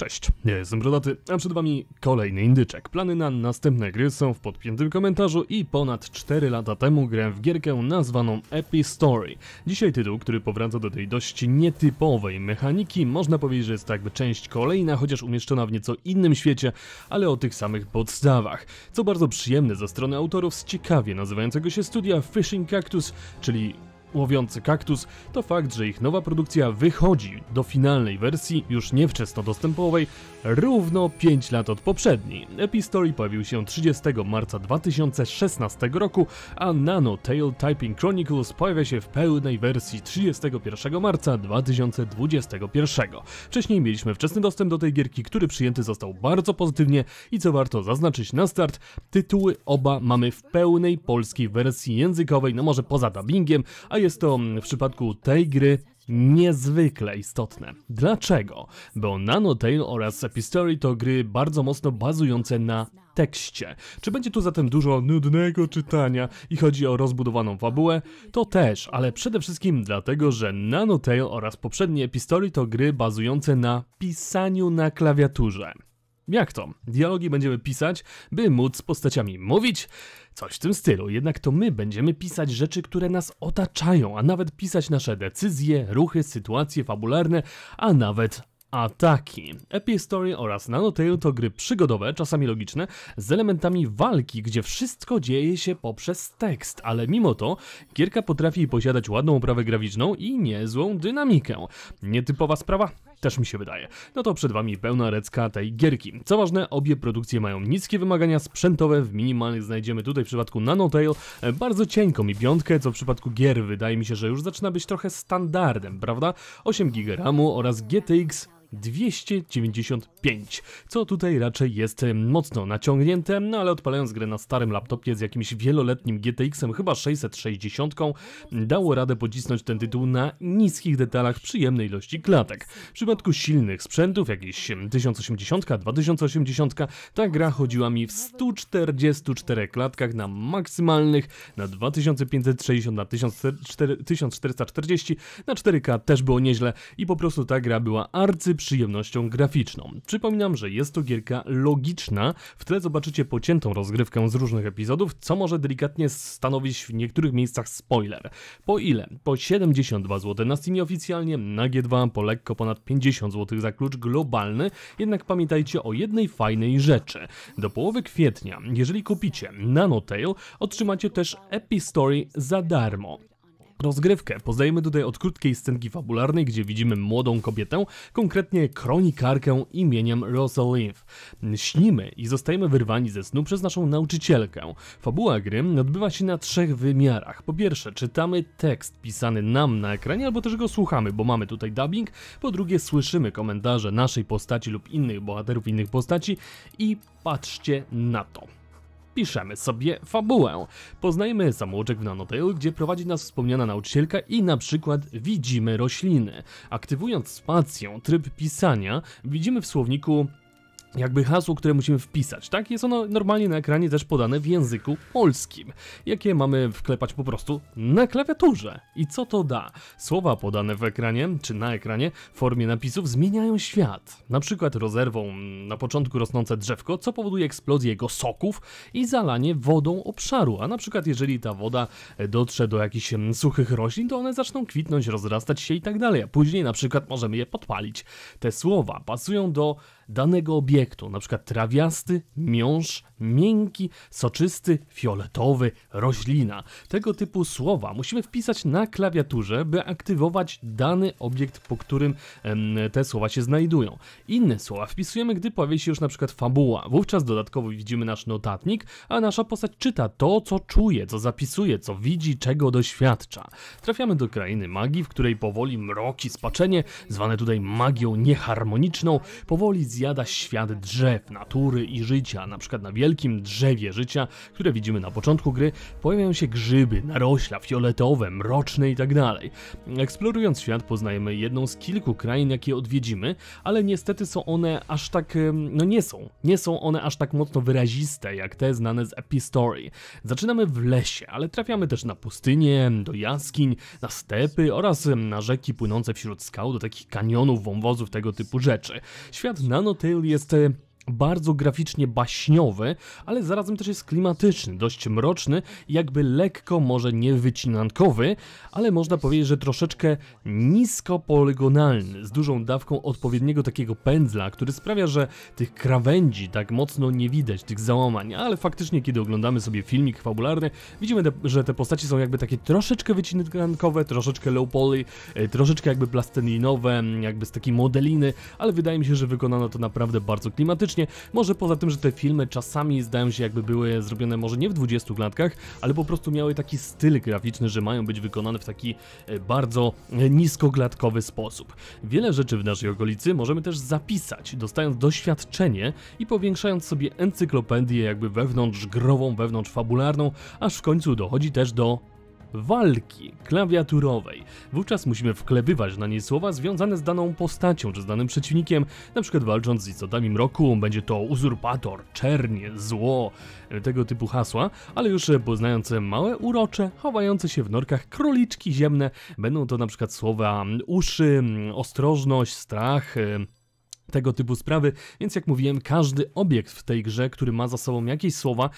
Cześć, ja jestem Brodaty, a przed wami kolejny indyczek. Plany na następne gry są w podpiętym komentarzu i ponad 4 lata temu grę w gierkę nazwaną Epic Story. Dzisiaj tytuł, który powraca do tej dość nietypowej mechaniki, można powiedzieć, że jest to jakby część kolejna, chociaż umieszczona w nieco innym świecie, ale o tych samych podstawach. Co bardzo przyjemne ze strony autorów z ciekawie nazywającego się studia Fishing Cactus, czyli łowiący kaktus to fakt, że ich nowa produkcja wychodzi do finalnej wersji, już nie dostępowej równo 5 lat od poprzedniej. Epistory pojawił się 30 marca 2016 roku, a Nano Tale Typing Chronicles pojawia się w pełnej wersji 31 marca 2021. Wcześniej mieliśmy wczesny dostęp do tej gierki, który przyjęty został bardzo pozytywnie i co warto zaznaczyć na start, tytuły oba mamy w pełnej polskiej wersji językowej, no może poza dubbingiem, a jest to w przypadku tej gry niezwykle istotne. Dlaczego? Bo Nanotale oraz Epistory to gry bardzo mocno bazujące na tekście. Czy będzie tu zatem dużo nudnego czytania i chodzi o rozbudowaną fabułę? To też, ale przede wszystkim dlatego, że Nanotale oraz poprzednie Epistory to gry bazujące na pisaniu na klawiaturze. Jak to? Dialogi będziemy pisać, by móc z postaciami mówić, coś w tym stylu. Jednak to my będziemy pisać rzeczy, które nas otaczają, a nawet pisać nasze decyzje, ruchy, sytuacje fabularne, a nawet Ataki. Epistory oraz Nanotale to gry przygodowe, czasami logiczne, z elementami walki, gdzie wszystko dzieje się poprzez tekst, ale mimo to gierka potrafi posiadać ładną oprawę graficzną i niezłą dynamikę. Nietypowa sprawa? Też mi się wydaje. No to przed wami pełna recka tej gierki. Co ważne, obie produkcje mają niskie wymagania sprzętowe, w minimalnych znajdziemy tutaj w przypadku Nanotail e, bardzo cienką i piątkę, co w przypadku gier wydaje mi się, że już zaczyna być trochę standardem, prawda? 8 GB RAMu oraz GTX 295, co tutaj raczej jest mocno naciągnięte, no ale odpalając grę na starym laptopie z jakimś wieloletnim GTX-em, chyba 660, dało radę pocisnąć ten tytuł na niskich detalach przyjemnej ilości klatek. W przypadku silnych sprzętów, jakieś 1080, 2080, ta gra chodziła mi w 144 klatkach na maksymalnych, na 2560, na 1440, na 4K też było nieźle i po prostu ta gra była arcy przyjemnością graficzną. Przypominam, że jest to gierka logiczna, w tle zobaczycie pociętą rozgrywkę z różnych epizodów, co może delikatnie stanowić w niektórych miejscach spoiler. Po ile? Po 72 zł na Steamie oficjalnie, na G2 po lekko ponad 50 zł za klucz globalny, jednak pamiętajcie o jednej fajnej rzeczy. Do połowy kwietnia, jeżeli kupicie Nanotail, otrzymacie też Epistory za darmo rozgrywkę. Poznajemy tutaj od krótkiej scenki fabularnej, gdzie widzimy młodą kobietę, konkretnie kronikarkę imieniem Rosalind. Śnimy i zostajemy wyrwani ze snu przez naszą nauczycielkę. Fabuła gry odbywa się na trzech wymiarach. Po pierwsze, czytamy tekst pisany nam na ekranie, albo też go słuchamy, bo mamy tutaj dubbing. Po drugie, słyszymy komentarze naszej postaci lub innych bohaterów innych postaci i patrzcie na to piszemy sobie fabułę. Poznajemy zamłoczek w Nanotail, gdzie prowadzi nas wspomniana nauczycielka i na przykład widzimy rośliny. Aktywując spację, tryb pisania, widzimy w słowniku jakby hasło, które musimy wpisać, tak? Jest ono normalnie na ekranie też podane w języku polskim, jakie mamy wklepać po prostu na klawiaturze. I co to da? Słowa podane w ekranie, czy na ekranie, w formie napisów zmieniają świat. Na przykład rozerwą na początku rosnące drzewko, co powoduje eksplozję jego soków i zalanie wodą obszaru. A na przykład jeżeli ta woda dotrze do jakichś suchych roślin, to one zaczną kwitnąć, rozrastać się i tak dalej. A później na przykład możemy je podpalić. Te słowa pasują do danego obiektu, np. trawiasty, miąższ, miękki, soczysty, fioletowy, roślina. Tego typu słowa musimy wpisać na klawiaturze, by aktywować dany obiekt, po którym te słowa się znajdują. Inne słowa wpisujemy, gdy pojawi się już np. fabuła. Wówczas dodatkowo widzimy nasz notatnik, a nasza postać czyta to, co czuje, co zapisuje, co widzi, czego doświadcza. Trafiamy do krainy magii, w której powoli mroki, spaczenie, zwane tutaj magią nieharmoniczną, powoli z zjada świat drzew, natury i życia. Na przykład na wielkim drzewie życia, które widzimy na początku gry, pojawiają się grzyby, narośla, fioletowe, mroczne itd. Tak Eksplorując świat poznajemy jedną z kilku krain, jakie odwiedzimy, ale niestety są one aż tak, no nie są, nie są one aż tak mocno wyraziste, jak te znane z Epistory. Zaczynamy w lesie, ale trafiamy też na pustynię, do jaskiń, na stepy oraz na rzeki płynące wśród skał, do takich kanionów, wąwozów, tego typu rzeczy. Świat nano Monotail jest e, bardzo graficznie baśniowy, ale zarazem też jest klimatyczny, dość mroczny, jakby lekko może nie wycinankowy, ale można powiedzieć, że troszeczkę nisko poligonalny, z dużą dawką odpowiedniego takiego pędzla, który sprawia, że tych krawędzi tak mocno nie widać, tych załamań, ale faktycznie kiedy oglądamy sobie filmik fabularny, widzimy, że te postaci są jakby takie troszeczkę wycinankowe, troszeczkę low poly, e, troszeczkę jakby plastelinowe, jakby z takiej modeliny, ale wydaje mi się, że wykonano to naprawdę bardzo klimatycznie, właśnie może poza tym, że te filmy czasami zdają się jakby były zrobione może nie w 20 klatkach, ale po prostu miały taki styl graficzny, że mają być wykonane w taki e, bardzo e, niskoklatkowy sposób. Wiele rzeczy w naszej okolicy możemy też zapisać, dostając doświadczenie i powiększając sobie encyklopedię jakby wewnątrz grową, wewnątrz fabularną, aż w końcu dochodzi też do walki klawiaturowej. Wówczas musimy wklebywać na niej słowa związane z daną postacią czy z danym przeciwnikiem, na przykład walcząc z istotami mroku, będzie to uzurpator, czernie, zło, e, tego typu hasła, ale już e, poznając małe urocze, chowające się w norkach króliczki ziemne, będą to na przykład słowa uszy, ostrożność, strach, e, tego typu sprawy, więc jak mówiłem, każdy obiekt w tej grze, który ma za sobą jakieś słowa,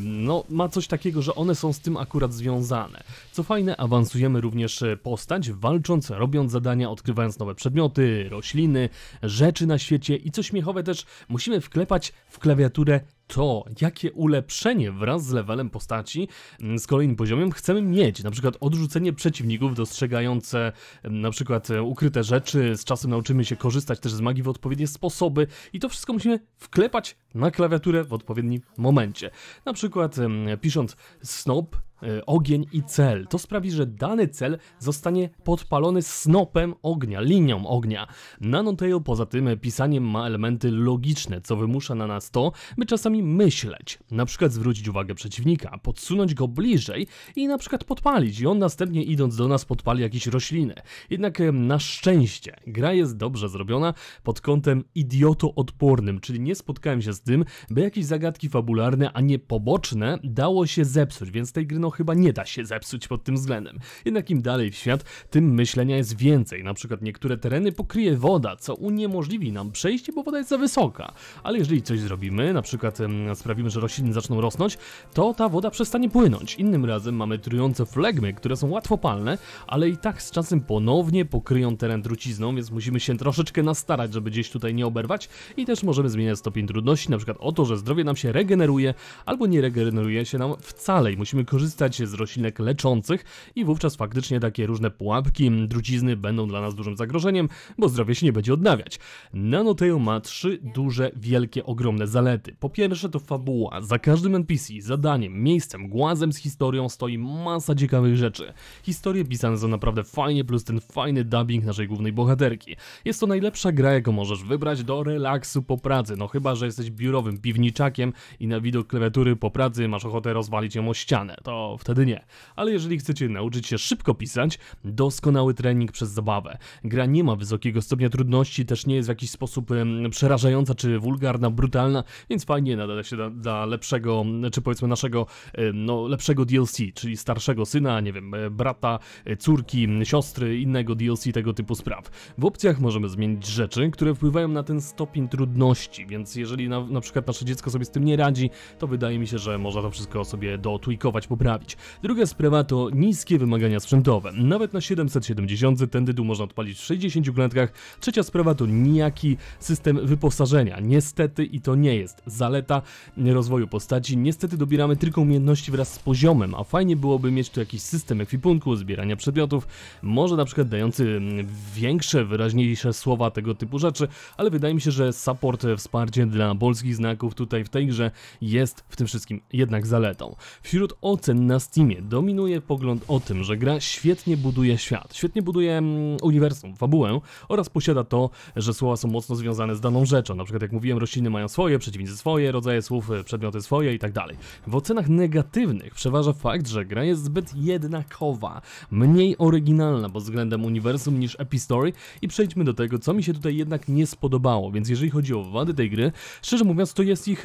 no ma coś takiego, że one są z tym akurat związane. Co fajne, awansujemy również e, postać, walcząc, robiąc zadania, odkrywając nowe przedmioty, rośliny, rzeczy na świecie i co śmiechowe też, musimy wklepać w klawiaturę to, jakie ulepszenie wraz z levelem postaci mm, z kolejnym poziomem chcemy mieć. Na przykład odrzucenie przeciwników dostrzegające mm, na przykład e, ukryte rzeczy, z czasem nauczymy się korzystać też z magii w odpowiednie sposoby i to wszystko musimy wklepać na klawiaturę w odpowiednim momencie. Na przykład mm, pisząc snop E, ogień i cel. To sprawi, że dany cel zostanie podpalony snopem ognia, linią ognia. Nanotail poza tym pisaniem ma elementy logiczne, co wymusza na nas to, by czasami myśleć. Na przykład zwrócić uwagę przeciwnika, podsunąć go bliżej i na przykład podpalić i on następnie idąc do nas podpali jakieś rośliny. Jednak na szczęście gra jest dobrze zrobiona pod kątem idiotoodpornym, czyli nie spotkałem się z tym, by jakieś zagadki fabularne, a nie poboczne dało się zepsuć, więc tej gry no chyba nie da się zepsuć pod tym względem. Jednak im dalej w świat, tym myślenia jest więcej. Na przykład niektóre tereny pokryje woda, co uniemożliwi nam przejście, bo woda jest za wysoka. Ale jeżeli coś zrobimy, na przykład sprawimy, że rośliny zaczną rosnąć, to ta woda przestanie płynąć. Innym razem mamy trujące flegmy, które są łatwopalne, ale i tak z czasem ponownie pokryją teren trucizną, więc musimy się troszeczkę nastarać, żeby gdzieś tutaj nie oberwać i też możemy zmieniać stopień trudności, na przykład o to, że zdrowie nam się regeneruje albo nie regeneruje się nam wcale i musimy korzystać korzystać z roślinek leczących i wówczas faktycznie takie różne pułapki, trucizny będą dla nas dużym zagrożeniem, bo zdrowie się nie będzie odnawiać. Nanotail ma trzy duże, wielkie, ogromne zalety. Po pierwsze to fabuła. Za każdym NPC, zadaniem, miejscem, głazem z historią stoi masa ciekawych rzeczy. Historie pisane są naprawdę fajnie, plus ten fajny dubbing naszej głównej bohaterki. Jest to najlepsza gra, jaką możesz wybrać do relaksu po pracy, no chyba, że jesteś biurowym piwniczakiem i na widok klawiatury po pracy masz ochotę rozwalić ją o ścianę. To wtedy nie. Ale jeżeli chcecie nauczyć się szybko pisać, doskonały trening przez zabawę. Gra nie ma wysokiego stopnia trudności, też nie jest w jakiś sposób przerażająca czy wulgarna, brutalna, więc fajnie nada się dla, lepszego, czy powiedzmy naszego no, lepszego DLC, czyli starszego syna, nie wiem, e, brata, e, córki, siostry, innego DLC, tego typu spraw. W opcjach możemy zmienić rzeczy, które wpływają na ten stopień trudności, więc jeżeli na, na przykład nasze dziecko sobie z tym nie radzi, to wydaje mi się, że można to wszystko sobie dotwikować, poprawić naprawić. Druga sprawa to niskie wymagania sprzętowe. Nawet na 770 ten tytuł można odpalić w 60 klatkach. Trzecia sprawa to nijaki system wyposażenia. Niestety i to nie jest zaleta rozwoju postaci. Niestety dobieramy tylko umiejętności wraz z poziomem, a fajnie byłoby mieć tu jakiś system ekwipunku, zbierania przedmiotów, może na przykład dający mm, większe, wyraźniejsze słowa tego typu rzeczy, ale wydaje mi się, że support, e, wsparcie dla polskich znaków tutaj w tej grze jest w tym wszystkim jednak zaletą. Wśród ocen na Steamie dominuje pogląd o tym, że gra świetnie buduje świat, świetnie buduje mm, uniwersum, fabułę oraz posiada to, że słowa są mocno związane z daną rzeczą. Na przykład jak mówiłem, rośliny mają swoje, przeciwnicy swoje, rodzaje słów, e, przedmioty swoje i tak dalej. W ocenach negatywnych przeważa fakt, że gra jest zbyt jednakowa, mniej oryginalna pod względem uniwersum niż Epistory i przejdźmy do tego, co mi się tutaj jednak nie spodobało. Więc jeżeli chodzi o wady tej gry, szczerze mówiąc, to jest ich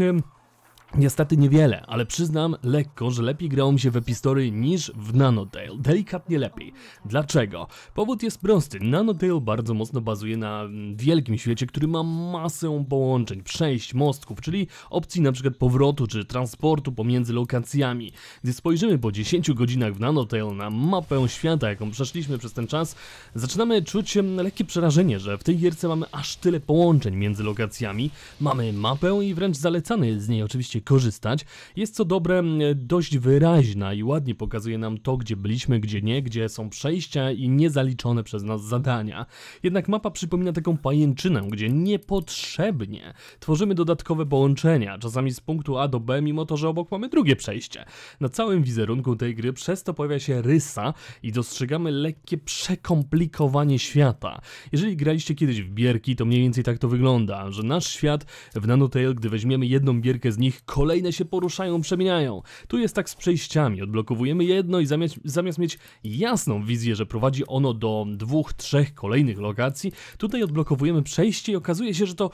Niestety niewiele, ale przyznam lekko, że lepiej grało mi się w Epistory niż w Nanotale. Delikatnie lepiej. Dlaczego? Powód jest prosty. Nanotale bardzo mocno bazuje na wielkim świecie, który ma masę połączeń, przejść, mostków, czyli opcji np. powrotu czy transportu pomiędzy lokacjami. Gdy spojrzymy po 10 godzinach w Nanotale na mapę świata, jaką przeszliśmy przez ten czas, zaczynamy czuć lekkie przerażenie, że w tej gierce mamy aż tyle połączeń między lokacjami. Mamy mapę i wręcz zalecany z niej oczywiście korzystać. Jest co dobre dość wyraźna i ładnie pokazuje nam to, gdzie byliśmy, gdzie nie, gdzie są przejścia i niezaliczone przez nas zadania. Jednak mapa przypomina taką pajęczynę, gdzie niepotrzebnie tworzymy dodatkowe połączenia, czasami z punktu A do B, mimo to, że obok mamy drugie przejście. Na całym wizerunku tej gry przez to pojawia się rysa i dostrzegamy lekkie przekomplikowanie świata. Jeżeli graliście kiedyś w bierki, to mniej więcej tak to wygląda, że nasz świat w Nanotail gdy weźmiemy jedną bierkę z nich, kolejne się poruszają, przemieniają. Tu jest tak z przejściami, odblokowujemy jedno i zamiast, zamiast mieć jasną wizję, że prowadzi ono do dwóch, trzech kolejnych lokacji, tutaj odblokowujemy przejście i okazuje się, że to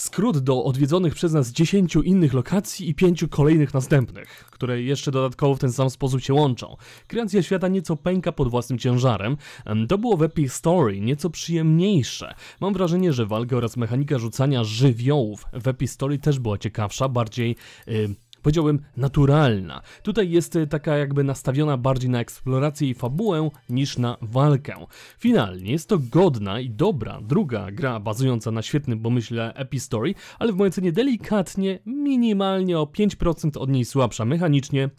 Skrót do odwiedzonych przez nas 10 innych lokacji i 5 kolejnych następnych, które jeszcze dodatkowo w ten sam sposób się łączą. Kreacja świata nieco pęka pod własnym ciężarem. To było w Epic Story nieco przyjemniejsze. Mam wrażenie, że walka oraz mechanika rzucania żywiołów w Epic Story też była ciekawsza, bardziej... Yy, powiedziałbym, naturalna. Tutaj jest e, taka jakby nastawiona bardziej na eksplorację i fabułę niż na walkę. Finalnie jest to godna i dobra druga gra bazująca na świetnym pomyśle Epistory, ale w mojej cenie delikatnie, minimalnie o 5% od niej słabsza mechanicznie,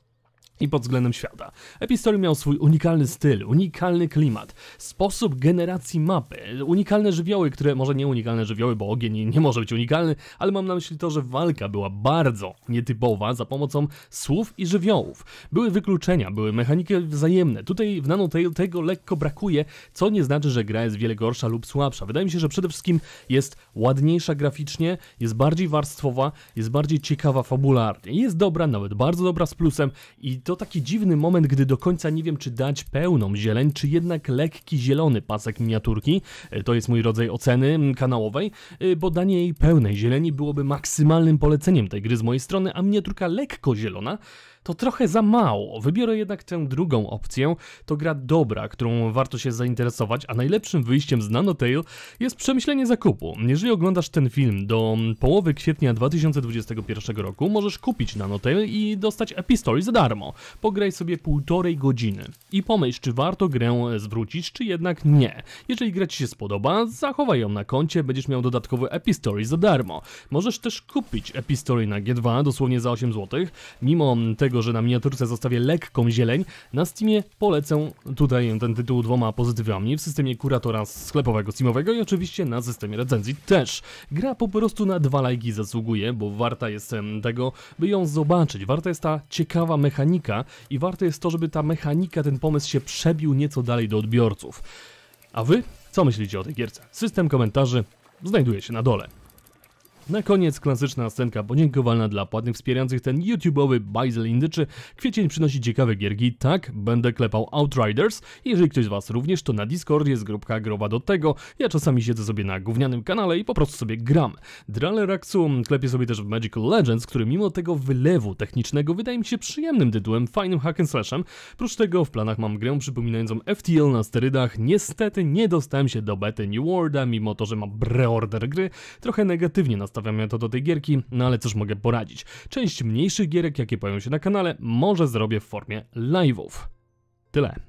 i pod względem świata. Epistol miał swój unikalny styl, unikalny klimat, sposób generacji mapy, unikalne żywioły, które może nie unikalne żywioły, bo ogień nie może być unikalny, ale mam na myśli to, że walka była bardzo nietypowa za pomocą słów i żywiołów. Były wykluczenia, były mechaniki wzajemne. Tutaj w Nanotale tego lekko brakuje, co nie znaczy, że gra jest wiele gorsza lub słabsza. Wydaje mi się, że przede wszystkim jest ładniejsza graficznie, jest bardziej warstwowa, jest bardziej ciekawa fabularnie, jest dobra, nawet bardzo dobra z plusem i to taki dziwny moment, gdy do końca nie wiem, czy dać pełną zieleń, czy jednak lekki zielony pasek miniaturki. E, to jest mój rodzaj oceny kanałowej, e, bo danie jej pełnej zieleni byłoby maksymalnym poleceniem tej gry z mojej strony, a miniaturka lekko zielona to trochę za mało. Wybiorę jednak tę drugą opcję. To gra dobra, którą warto się zainteresować, a najlepszym wyjściem z Nanotail jest przemyślenie zakupu. Jeżeli oglądasz ten film do połowy kwietnia 2021 roku, możesz kupić Nanotail i dostać Epistoli za darmo. Pograj sobie półtorej godziny i pomyśl, czy warto grę zwrócić, czy jednak nie. Jeżeli gra Ci się spodoba, zachowaj ją na koncie, będziesz miał dodatkowy Epistory za darmo. Możesz też kupić Epistory na G2 dosłownie za 8 zł. Mimo tego, tego, że na miniaturce zostawię lekką zieleń, na Steamie polecę tutaj ten tytuł dwoma pozytywami w systemie kuratora sklepowego Steamowego i oczywiście na systemie recenzji też. Gra po prostu na dwa lajki zasługuje, bo warta jest tego, by ją zobaczyć. Warta jest ta ciekawa mechanika i warte jest to, żeby ta mechanika, ten pomysł się przebił nieco dalej do odbiorców. A wy? Co myślicie o tej gierce? System komentarzy znajduje się na dole. Na koniec klasyczna scenka podziękowalna dla płatnych wspierających ten YouTube'owy bajzel indyczy. Kwiecień przynosi ciekawe gierki, tak, będę klepał Outriders. Jeżeli ktoś z Was również, to na Discord jest grupka growa do tego. Ja czasami siedzę sobie na gównianym kanale i po prostu sobie gram. Draleraxu klepię sobie też w Magical Legends, który mimo tego wylewu technicznego wydaje mi się przyjemnym tytułem, fajnym hack and slashem. Prócz tego w planach mam grę przypominającą FTL na sterydach. Niestety nie dostałem się do bety New Worlda, mimo to, że mam preorder gry. Trochę negatywnie nastawiony Zostawiam ja to do tej gierki, no ale cóż mogę poradzić. Część mniejszych gierek, jakie pojawią się na kanale, może zrobię w formie live'ów. Tyle.